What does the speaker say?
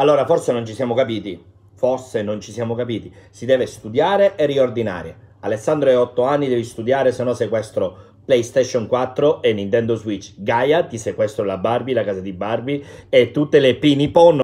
Allora, forse non ci siamo capiti, forse non ci siamo capiti. Si deve studiare e riordinare. Alessandro è 8 anni, devi studiare, se no sequestro PlayStation 4 e Nintendo Switch. Gaia ti sequestro la Barbie, la casa di Barbie e tutte le pinipon.